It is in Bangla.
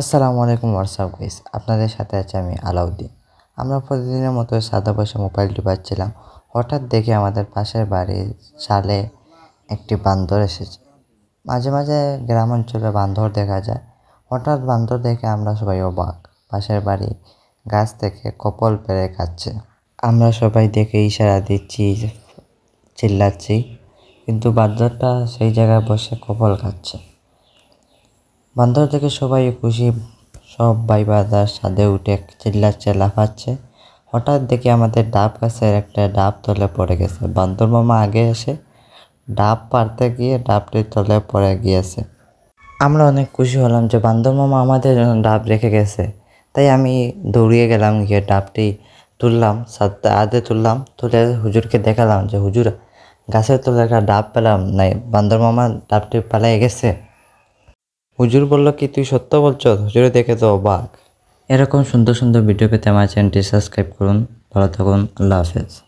আসসালামু আলাইকুম হোয়াটসঅ্যাপ গাইস আপনাদের সাথে আছে আমি আলাউদ্দিন আমরা প্রতিদিনের মতো সাদা পয়সা মোবাইলটি পাচ্ছিলাম হঠাৎ দেখে আমাদের পাশের বাড়ির চালে একটি বান্দর এসেছে মাঝে মাঝে গ্রাম অঞ্চলে বান্দর দেখা যায় হঠাৎ বান্দর দেখে আমরা সবাই অবাক পাশের বাড়ি গাছ থেকে কপল পেরে খাচ্ছে আমরা সবাই দেখে ইশারা দিচ্ছি চিল্লাচ্ছি কিন্তু বান্দরটা সেই জায়গায় বসে কপল খাচ্ছে বান্দর থেকে সবাই খুশি সব ভাই বাদার সাদে উঠে চিল্লাচ্ছে লাফাচ্ছে হঠাৎ দেখে আমাদের ডাব গাছের একটা ডাব তলে পড়ে গেছে বান্দর মামা আগে এসে ডাব পারতে গিয়ে ডাবটি তলে পড়ে গিয়েছে আমরা অনেক খুশি হলাম যে বান্দর মামা আমাদের ডাব রেখে গেছে তাই আমি দৌড়িয়ে গেলাম গিয়ে ডাবটি তুললাম সাতটা আদে তুললাম তুলে হুজুরকে দেখালাম যে হুজুর গাছের তলে একটা ডাব পেলাম নাই বান্দর মামা ডাবটি পালাই গেছে হুজুর বলল কি তুই সত্য বলছ হুজুরে দেখে তো অবাক এরকম সুন্দর সুন্দর ভিডিও পেতে আমার চ্যানেলটি সাবস্ক্রাইব করুন ভালো থাকুন আল্লাহ হাফেজ